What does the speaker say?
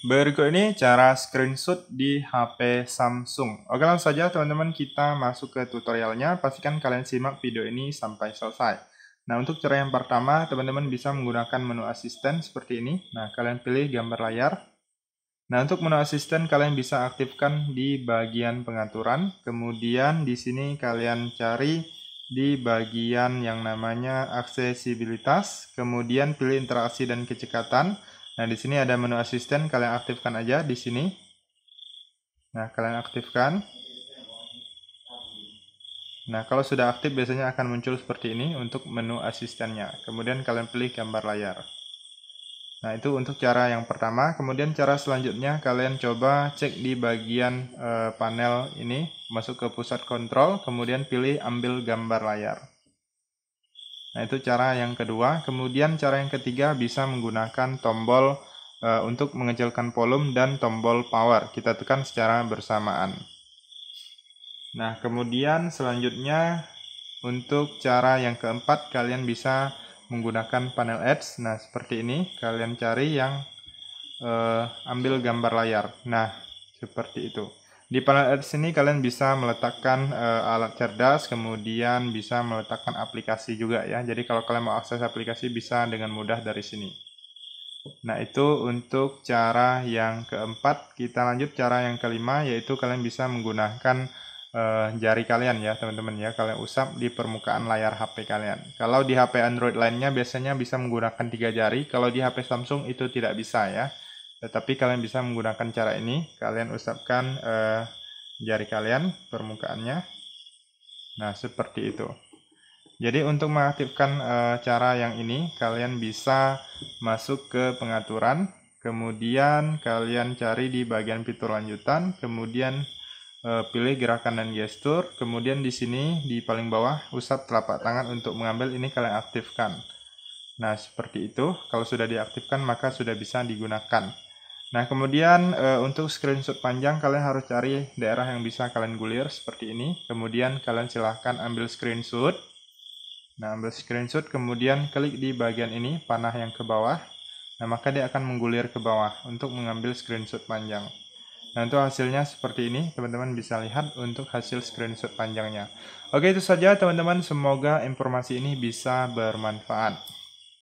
Berikut ini cara screenshot di HP Samsung. Oke langsung saja teman-teman kita masuk ke tutorialnya. Pastikan kalian simak video ini sampai selesai. Nah untuk cara yang pertama teman-teman bisa menggunakan menu asisten seperti ini. Nah kalian pilih gambar layar. Nah untuk menu asisten kalian bisa aktifkan di bagian pengaturan. Kemudian di sini kalian cari di bagian yang namanya aksesibilitas. Kemudian pilih interaksi dan kecekatan. Nah, di sini ada menu asisten, kalian aktifkan aja di sini. Nah, kalian aktifkan. Nah, kalau sudah aktif biasanya akan muncul seperti ini untuk menu asistennya. Kemudian kalian pilih gambar layar. Nah, itu untuk cara yang pertama. Kemudian cara selanjutnya kalian coba cek di bagian e, panel ini, masuk ke pusat kontrol, kemudian pilih ambil gambar layar. Nah, itu cara yang kedua. Kemudian cara yang ketiga bisa menggunakan tombol e, untuk mengecilkan volume dan tombol power. Kita tekan secara bersamaan. Nah, kemudian selanjutnya untuk cara yang keempat kalian bisa menggunakan panel ads. Nah, seperti ini kalian cari yang e, ambil gambar layar. Nah, seperti itu. Di panel Ads ini kalian bisa meletakkan uh, alat cerdas, kemudian bisa meletakkan aplikasi juga ya. Jadi kalau kalian mau akses aplikasi bisa dengan mudah dari sini. Nah itu untuk cara yang keempat. Kita lanjut cara yang kelima yaitu kalian bisa menggunakan uh, jari kalian ya teman-teman ya. Kalian usap di permukaan layar HP kalian. Kalau di HP Android lainnya biasanya bisa menggunakan tiga jari. Kalau di HP Samsung itu tidak bisa ya. Tetapi eh, kalian bisa menggunakan cara ini. Kalian usapkan eh, jari kalian permukaannya. Nah, seperti itu. Jadi untuk mengaktifkan e, cara yang ini, kalian bisa masuk ke pengaturan, kemudian kalian cari di bagian fitur lanjutan, kemudian e, pilih gerakan dan gestur, kemudian di sini di paling bawah usap telapak tangan untuk mengambil ini kalian aktifkan. Nah, seperti itu. Kalau sudah diaktifkan maka sudah bisa digunakan. Nah, kemudian e, untuk screenshot panjang kalian harus cari daerah yang bisa kalian gulir seperti ini. Kemudian kalian silahkan ambil screenshot. Nah, ambil screenshot kemudian klik di bagian ini panah yang ke bawah. Nah, maka dia akan menggulir ke bawah untuk mengambil screenshot panjang. Nah, untuk hasilnya seperti ini, teman-teman bisa lihat untuk hasil screenshot panjangnya. Oke, itu saja teman-teman. Semoga informasi ini bisa bermanfaat.